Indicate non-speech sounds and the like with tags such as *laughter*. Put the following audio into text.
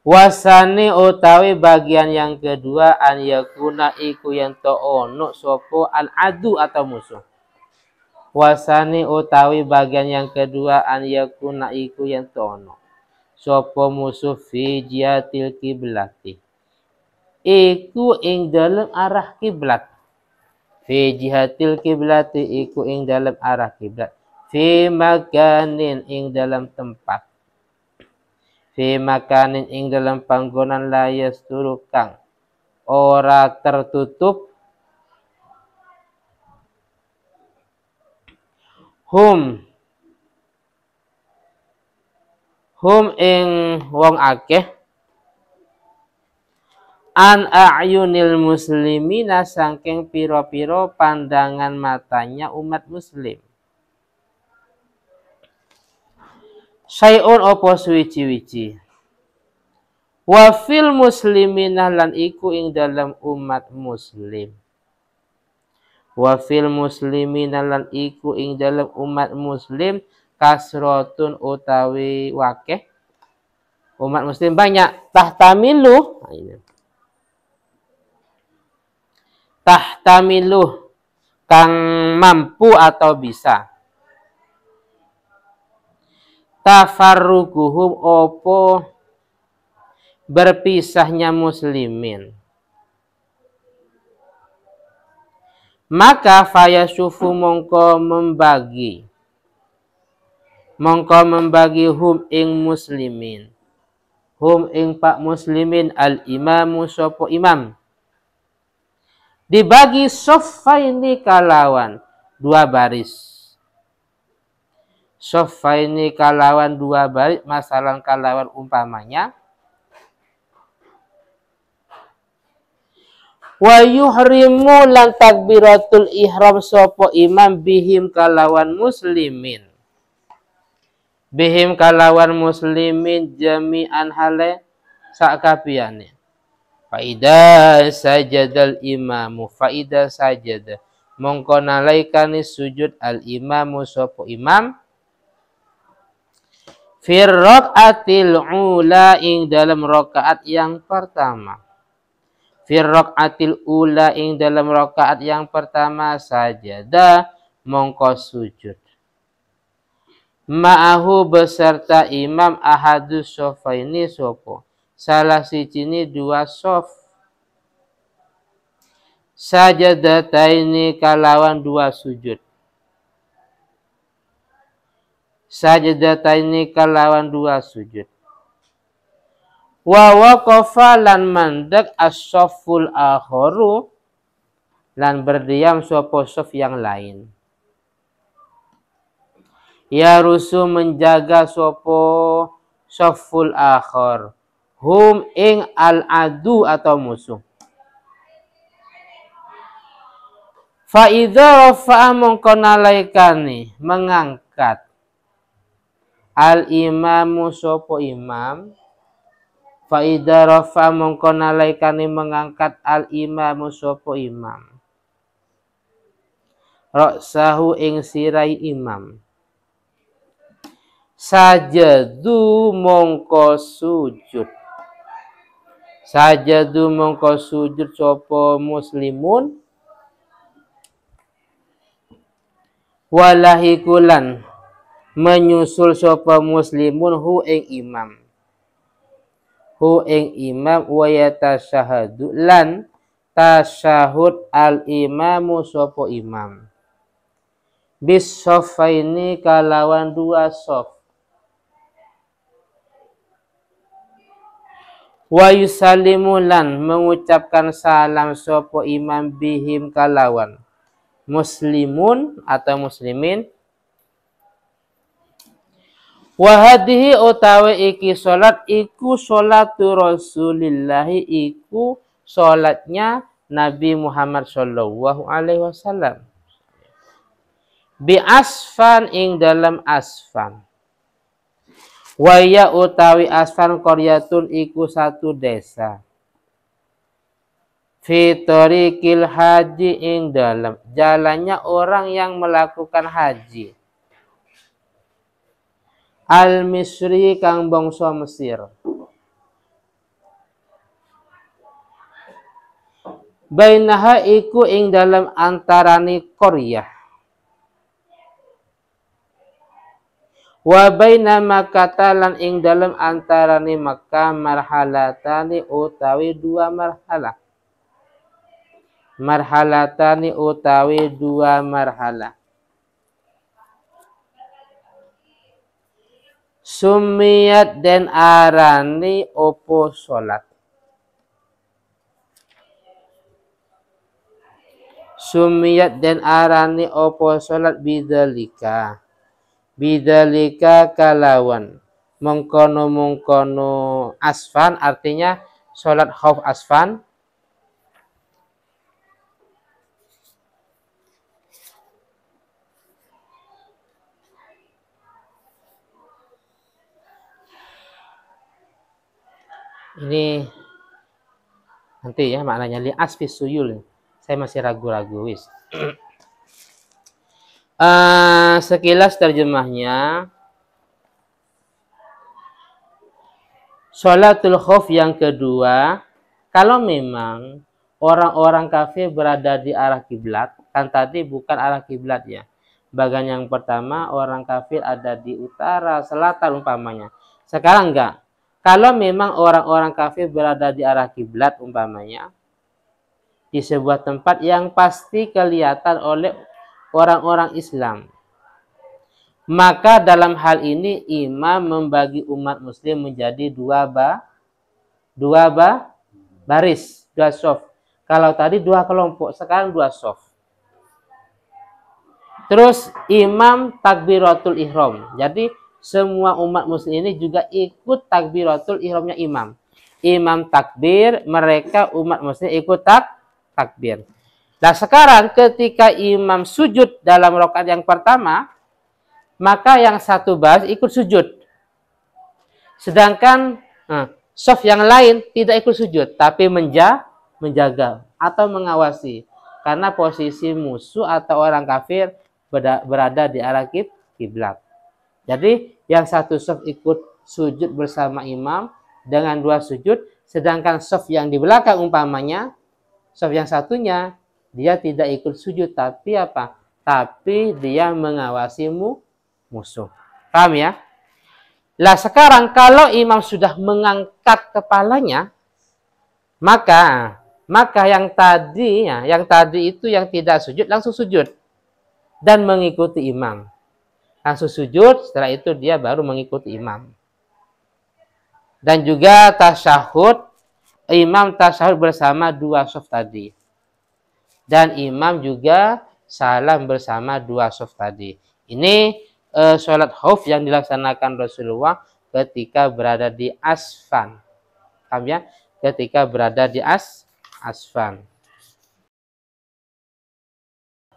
Wasani utawi bagian yang kedua an yakuna iku yang toono sopo al adu atau musuh. Wasani utawi bagian yang kedua an yakuna iku yang toono sopo musuh fi jiatil kiblati. Iku ing dalam arah kiblat. Fi jihatil kiblati iku ing dalam arah kiblat. Fi makanin ing dalam tempat fi makanin ing dalam panggonan layas turukang ora tertutup hum hum ing wong akeh an a'yunil muslimina sangking piro-piro pandangan matanya umat muslim syai'un opo suwiji wici wa fil muslimina lan iku ing dalam umat muslim wa fil muslimina lan iku ing dalam umat muslim kasrotun utawi wakeh umat muslim banyak tahtamilu nah, tahtamilu kang mampu atau bisa tafarruquhum opo berpisahnya muslimin maka fayasufu mongko membagi mongko membagi hum ing muslimin hum ing pak muslimin al imamu sopo imam dibagi soffaini kalawan dua baris ini kalawan dua balik masalah kalawan umpamanya wa yuhrimu lan takbiratul ihram sopo imam bihim kalawan muslimin bihim kalawan muslimin jami'an hale sakabehane faida sajadal imamu faida sajada mongko nalaikani sujud al imamu sapa imam fir rakaatil ula ing dalam rokaat yang pertama fir rakaatil ula ing dalam rokaat yang pertama saja. Da mongko sujud ma'ahu beserta imam ahadus sofaini sopo salah sijini dua sof sajadataini kalawan dua sujud sajdataini kalawan dua sujud wa waqafa lan mandek as-safful akharu lan berdiam sapa saf yang lain ya rusul menjaga sapa saful akhar hum ing al adu atau musuh fa idza rafa'a mongko mengangkat al imamu sopo imam faida rofa mongko nalaikani mengangkat al imamu sopo imam roksahu ing sirai imam sajadu mongko sujud sajadu mongko sujud sopo muslimun walahikulan menyusul sapa muslimun hu ing imam hu ing imam wa syahadu lan tasyahud al imamu sapa imam bis ini kalawan dua sof wa lan mengucapkan salam sopo imam bihim kalawan muslimun atau muslimin Wahadihi utawi iki salat iku sholatu rasulillahi iku salatnya Nabi Muhammad sallallahu alaihi wasallam. Bi asfan ing dalam asfan. Waya utawi asfan koryatun iku satu desa. kil haji ing dalam jalannya orang yang melakukan haji al misri kang bangsa Mesir bainaha iku ing dalam antarane koryah wa baina makata lan ing dalam antarani Makkah marhalatani utawi dua marhalah marhalatani utawi dua marhalah Sumiyat dan arani opo solat. Sumiyat dan arani opo solat bidalika. Bidalika kalawan. Mengkono-mengkono asfan artinya solat khauf asfan ini nanti ya maknanya li asfis suyul saya masih ragu-ragu wis uh, *clears throat* sekilas terjemahnya Sholatul khuf yang kedua, kalau memang orang-orang kafir berada di arah kiblat, kan tadi bukan arah kiblat ya. Bagian yang pertama orang kafir ada di utara, selatan umpamanya. Sekarang enggak, kalau memang orang-orang kafir berada di arah kiblat umpamanya, di sebuah tempat yang pasti kelihatan oleh orang-orang Islam. Maka dalam hal ini imam membagi umat muslim menjadi dua ba, dua ba, baris, dua soft. Kalau tadi dua kelompok, sekarang dua soft. Terus imam takbiratul ihram. Jadi semua umat muslim ini juga ikut takbiratul ihramnya imam. Imam takbir, mereka umat muslim ikut tak, takbir. Nah sekarang ketika imam sujud dalam rokat yang pertama, maka yang satu bahas ikut sujud. Sedangkan eh, soft yang lain tidak ikut sujud, tapi menja, menjaga atau mengawasi. Karena posisi musuh atau orang kafir berada di arah kiblat. Jadi yang satu soft ikut sujud bersama imam dengan dua sujud, sedangkan soft yang di belakang umpamanya, soft yang satunya dia tidak ikut sujud tapi apa? Tapi dia mengawasimu musuh. Paham ya? Lah sekarang kalau imam sudah mengangkat kepalanya, maka maka yang tadi yang tadi itu yang tidak sujud langsung sujud dan mengikuti imam langsung sujud, setelah itu dia baru mengikuti imam. Dan juga tasyahud, imam tasyahud bersama dua sof tadi. Dan imam juga salam bersama dua sof tadi. Ini uh, sholat khuf yang dilaksanakan Rasulullah ketika berada di Asfan. ya? Ketika berada di As Asfan.